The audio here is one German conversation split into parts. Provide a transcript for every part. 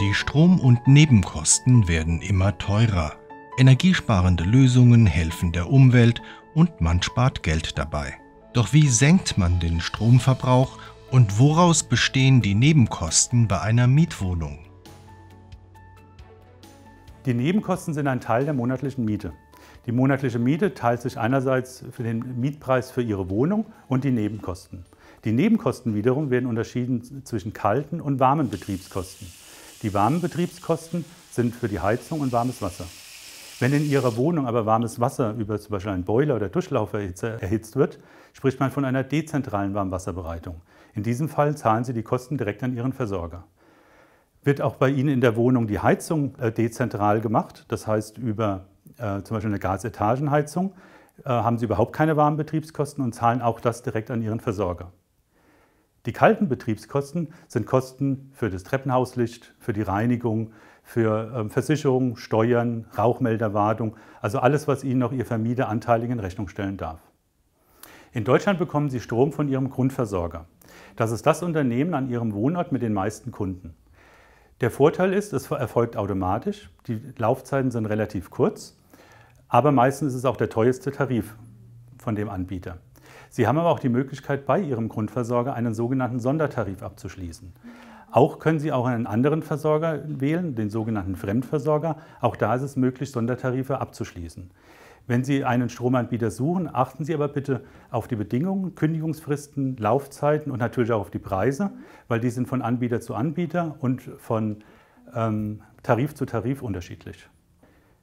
Die Strom- und Nebenkosten werden immer teurer. Energiesparende Lösungen helfen der Umwelt und man spart Geld dabei. Doch wie senkt man den Stromverbrauch und woraus bestehen die Nebenkosten bei einer Mietwohnung? Die Nebenkosten sind ein Teil der monatlichen Miete. Die monatliche Miete teilt sich einerseits für den Mietpreis für Ihre Wohnung und die Nebenkosten. Die Nebenkosten wiederum werden unterschieden zwischen kalten und warmen Betriebskosten. Die warmen Betriebskosten sind für die Heizung und warmes Wasser. Wenn in Ihrer Wohnung aber warmes Wasser über zum Beispiel einen Boiler oder Duschlauferhitzer erhitzt wird, spricht man von einer dezentralen Warmwasserbereitung. In diesem Fall zahlen Sie die Kosten direkt an Ihren Versorger. Wird auch bei Ihnen in der Wohnung die Heizung äh, dezentral gemacht, das heißt über äh, zum Beispiel eine Gasetagenheizung, äh, haben Sie überhaupt keine warmen Betriebskosten und zahlen auch das direkt an Ihren Versorger. Die kalten Betriebskosten sind Kosten für das Treppenhauslicht, für die Reinigung, für ähm, Versicherung, Steuern, Rauchmelderwartung, also alles, was Ihnen noch Ihr Vermieter anteilig in Rechnung stellen darf. In Deutschland bekommen Sie Strom von Ihrem Grundversorger. Das ist das Unternehmen an Ihrem Wohnort mit den meisten Kunden. Der Vorteil ist, es erfolgt automatisch, die Laufzeiten sind relativ kurz, aber meistens ist es auch der teuerste Tarif von dem Anbieter. Sie haben aber auch die Möglichkeit, bei Ihrem Grundversorger einen sogenannten Sondertarif abzuschließen. Auch können Sie auch einen anderen Versorger wählen, den sogenannten Fremdversorger. Auch da ist es möglich, Sondertarife abzuschließen. Wenn Sie einen Stromanbieter suchen, achten Sie aber bitte auf die Bedingungen, Kündigungsfristen, Laufzeiten und natürlich auch auf die Preise, weil die sind von Anbieter zu Anbieter und von ähm, Tarif zu Tarif unterschiedlich.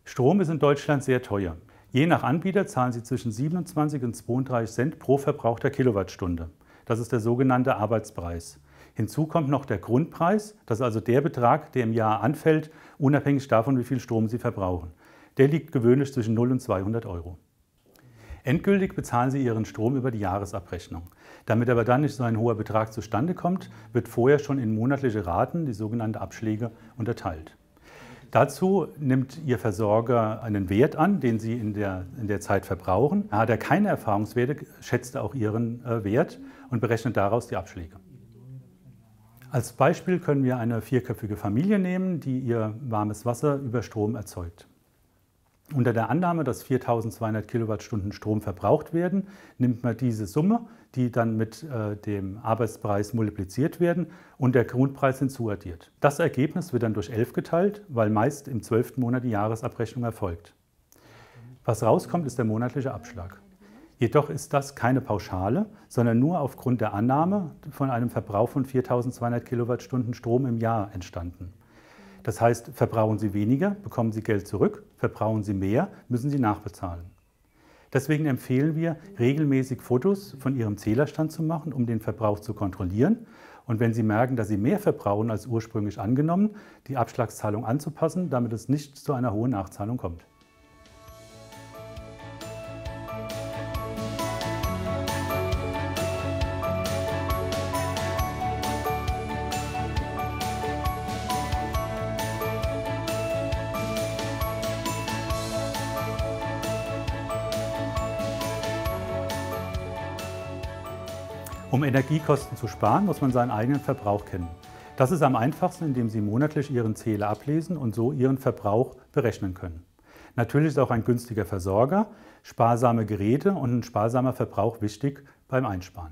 Strom ist in Deutschland sehr teuer. Je nach Anbieter zahlen Sie zwischen 27 und 32 Cent pro verbrauchter Kilowattstunde. Das ist der sogenannte Arbeitspreis. Hinzu kommt noch der Grundpreis, das ist also der Betrag, der im Jahr anfällt, unabhängig davon, wie viel Strom Sie verbrauchen. Der liegt gewöhnlich zwischen 0 und 200 Euro. Endgültig bezahlen Sie Ihren Strom über die Jahresabrechnung. Damit aber dann nicht so ein hoher Betrag zustande kommt, wird vorher schon in monatliche Raten, die sogenannten Abschläge, unterteilt. Dazu nimmt Ihr Versorger einen Wert an, den Sie in der, in der Zeit verbrauchen. Hat er keine Erfahrungswerte, schätzt er auch Ihren äh, Wert und berechnet daraus die Abschläge. Als Beispiel können wir eine vierköpfige Familie nehmen, die ihr warmes Wasser über Strom erzeugt. Unter der Annahme, dass 4200 Kilowattstunden Strom verbraucht werden, nimmt man diese Summe, die dann mit äh, dem Arbeitspreis multipliziert werden und der Grundpreis hinzuaddiert. Das Ergebnis wird dann durch 11 geteilt, weil meist im 12. Monat die Jahresabrechnung erfolgt. Was rauskommt, ist der monatliche Abschlag. Jedoch ist das keine Pauschale, sondern nur aufgrund der Annahme von einem Verbrauch von 4200 Kilowattstunden Strom im Jahr entstanden. Das heißt, verbrauchen Sie weniger, bekommen Sie Geld zurück, verbrauchen Sie mehr, müssen Sie nachbezahlen. Deswegen empfehlen wir, regelmäßig Fotos von Ihrem Zählerstand zu machen, um den Verbrauch zu kontrollieren. Und wenn Sie merken, dass Sie mehr verbrauchen als ursprünglich angenommen, die Abschlagszahlung anzupassen, damit es nicht zu einer hohen Nachzahlung kommt. Um Energiekosten zu sparen, muss man seinen eigenen Verbrauch kennen. Das ist am einfachsten, indem Sie monatlich Ihren Zähler ablesen und so Ihren Verbrauch berechnen können. Natürlich ist auch ein günstiger Versorger, sparsame Geräte und ein sparsamer Verbrauch wichtig beim Einsparen.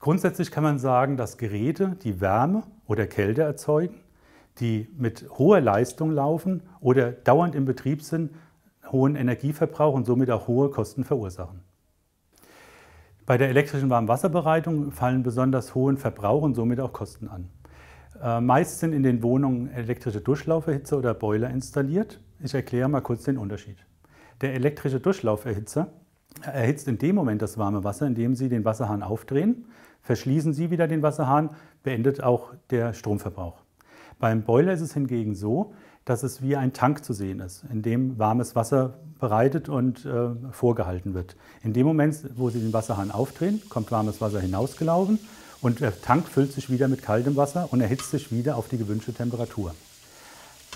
Grundsätzlich kann man sagen, dass Geräte, die Wärme oder Kälte erzeugen, die mit hoher Leistung laufen oder dauernd im Betrieb sind, hohen Energieverbrauch und somit auch hohe Kosten verursachen. Bei der elektrischen Warmwasserbereitung fallen besonders hohen Verbrauch und somit auch Kosten an. Äh, meist sind in den Wohnungen elektrische Durchlauferhitzer oder Boiler installiert. Ich erkläre mal kurz den Unterschied. Der elektrische Durchlauferhitzer erhitzt in dem Moment das warme Wasser, indem Sie den Wasserhahn aufdrehen, verschließen Sie wieder den Wasserhahn, beendet auch der Stromverbrauch. Beim Boiler ist es hingegen so, dass es wie ein Tank zu sehen ist, in dem warmes Wasser bereitet und äh, vorgehalten wird. In dem Moment, wo Sie den Wasserhahn aufdrehen, kommt warmes Wasser hinausgelaufen und der Tank füllt sich wieder mit kaltem Wasser und erhitzt sich wieder auf die gewünschte Temperatur.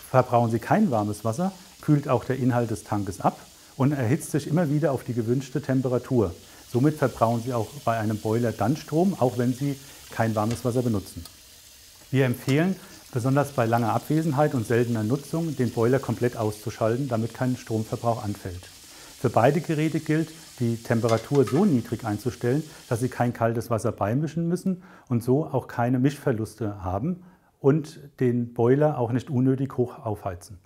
Verbrauchen Sie kein warmes Wasser, kühlt auch der Inhalt des Tankes ab und erhitzt sich immer wieder auf die gewünschte Temperatur. Somit verbrauchen Sie auch bei einem Boiler dann Strom, auch wenn Sie kein warmes Wasser benutzen. Wir empfehlen, besonders bei langer Abwesenheit und seltener Nutzung, den Boiler komplett auszuschalten, damit kein Stromverbrauch anfällt. Für beide Geräte gilt, die Temperatur so niedrig einzustellen, dass sie kein kaltes Wasser beimischen müssen und so auch keine Mischverluste haben und den Boiler auch nicht unnötig hoch aufheizen.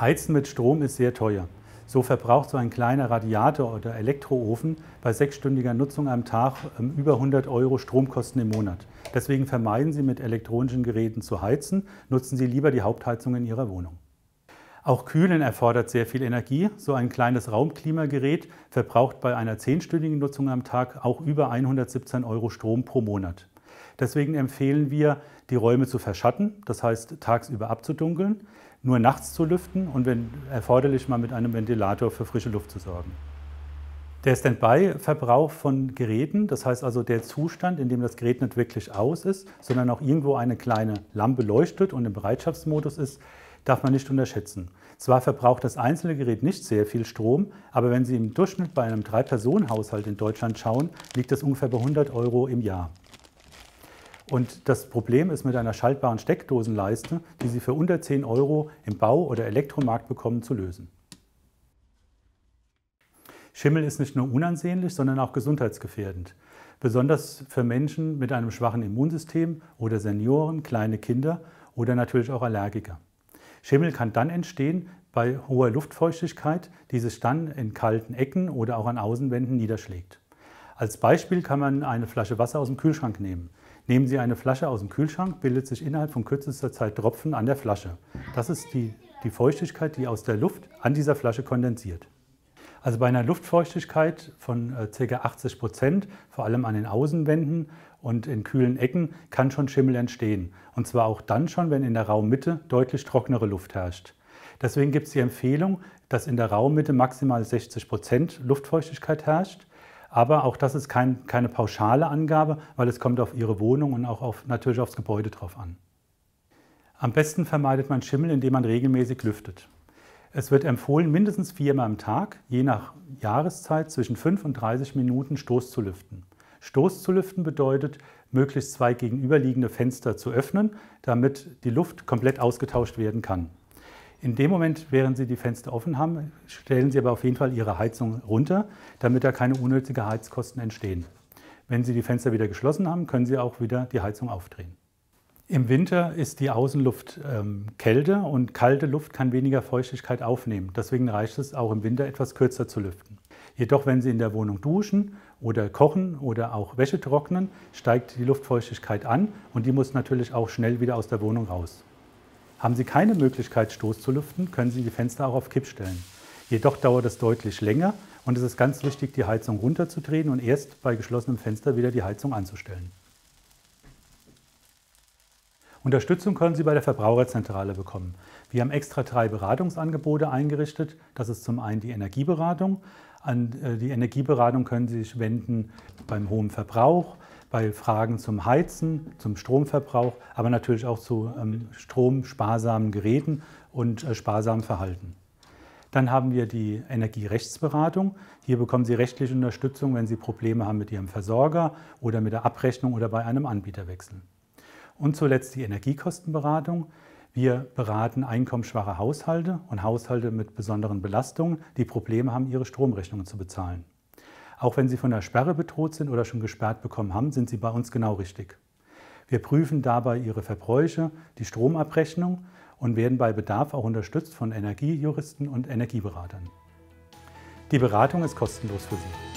Heizen mit Strom ist sehr teuer. So verbraucht so ein kleiner Radiator oder Elektroofen bei sechsstündiger Nutzung am Tag ähm, über 100 Euro Stromkosten im Monat. Deswegen vermeiden Sie mit elektronischen Geräten zu heizen, nutzen Sie lieber die Hauptheizung in Ihrer Wohnung. Auch Kühlen erfordert sehr viel Energie. So ein kleines Raumklimagerät verbraucht bei einer zehnstündigen Nutzung am Tag auch über 117 Euro Strom pro Monat. Deswegen empfehlen wir, die Räume zu verschatten, das heißt tagsüber abzudunkeln, nur nachts zu lüften und wenn erforderlich mal mit einem Ventilator für frische Luft zu sorgen. Der Standby-Verbrauch von Geräten, das heißt also der Zustand, in dem das Gerät nicht wirklich aus ist, sondern auch irgendwo eine kleine Lampe leuchtet und im Bereitschaftsmodus ist, darf man nicht unterschätzen. Zwar verbraucht das einzelne Gerät nicht sehr viel Strom, aber wenn Sie im Durchschnitt bei einem Drei-Personen-Haushalt in Deutschland schauen, liegt das ungefähr bei 100 Euro im Jahr. Und das Problem ist mit einer schaltbaren Steckdosenleiste, die Sie für unter 10 Euro im Bau- oder Elektromarkt bekommen, zu lösen. Schimmel ist nicht nur unansehnlich, sondern auch gesundheitsgefährdend. Besonders für Menschen mit einem schwachen Immunsystem oder Senioren, kleine Kinder oder natürlich auch Allergiker. Schimmel kann dann entstehen bei hoher Luftfeuchtigkeit, die sich dann in kalten Ecken oder auch an Außenwänden niederschlägt. Als Beispiel kann man eine Flasche Wasser aus dem Kühlschrank nehmen. Nehmen Sie eine Flasche aus dem Kühlschrank, bildet sich innerhalb von kürzester Zeit Tropfen an der Flasche. Das ist die, die Feuchtigkeit, die aus der Luft an dieser Flasche kondensiert. Also bei einer Luftfeuchtigkeit von äh, ca. 80 Prozent, vor allem an den Außenwänden und in kühlen Ecken, kann schon Schimmel entstehen. Und zwar auch dann schon, wenn in der Raummitte deutlich trocknere Luft herrscht. Deswegen gibt es die Empfehlung, dass in der Raummitte maximal 60 Prozent Luftfeuchtigkeit herrscht aber auch das ist kein, keine pauschale Angabe, weil es kommt auf Ihre Wohnung und auch auf, natürlich aufs Gebäude drauf an. Am besten vermeidet man Schimmel, indem man regelmäßig lüftet. Es wird empfohlen, mindestens viermal am Tag, je nach Jahreszeit, zwischen 5 und 30 Minuten Stoß zu lüften. Stoß zu lüften bedeutet, möglichst zwei gegenüberliegende Fenster zu öffnen, damit die Luft komplett ausgetauscht werden kann. In dem Moment, während Sie die Fenster offen haben, stellen Sie aber auf jeden Fall Ihre Heizung runter, damit da keine unnötigen Heizkosten entstehen. Wenn Sie die Fenster wieder geschlossen haben, können Sie auch wieder die Heizung aufdrehen. Im Winter ist die Außenluft ähm, kälter und kalte Luft kann weniger Feuchtigkeit aufnehmen. Deswegen reicht es auch im Winter etwas kürzer zu lüften. Jedoch, wenn Sie in der Wohnung duschen oder kochen oder auch Wäsche trocknen, steigt die Luftfeuchtigkeit an und die muss natürlich auch schnell wieder aus der Wohnung raus. Haben Sie keine Möglichkeit, Stoß zu lüften, können Sie die Fenster auch auf Kipp stellen. Jedoch dauert es deutlich länger und es ist ganz wichtig, die Heizung runterzudrehen und erst bei geschlossenem Fenster wieder die Heizung anzustellen. Unterstützung können Sie bei der Verbraucherzentrale bekommen. Wir haben extra drei Beratungsangebote eingerichtet. Das ist zum einen die Energieberatung. An äh, die Energieberatung können Sie sich wenden beim hohen Verbrauch, bei Fragen zum Heizen, zum Stromverbrauch, aber natürlich auch zu ähm, stromsparsamen Geräten und äh, sparsamen Verhalten. Dann haben wir die Energierechtsberatung. Hier bekommen Sie rechtliche Unterstützung, wenn Sie Probleme haben mit Ihrem Versorger oder mit der Abrechnung oder bei einem Anbieterwechsel. Und zuletzt die Energiekostenberatung. Wir beraten einkommensschwache Haushalte und Haushalte mit besonderen Belastungen, die Probleme haben, ihre Stromrechnungen zu bezahlen. Auch wenn Sie von der Sperre bedroht sind oder schon gesperrt bekommen haben, sind Sie bei uns genau richtig. Wir prüfen dabei Ihre Verbräuche, die Stromabrechnung und werden bei Bedarf auch unterstützt von Energiejuristen und Energieberatern. Die Beratung ist kostenlos für Sie.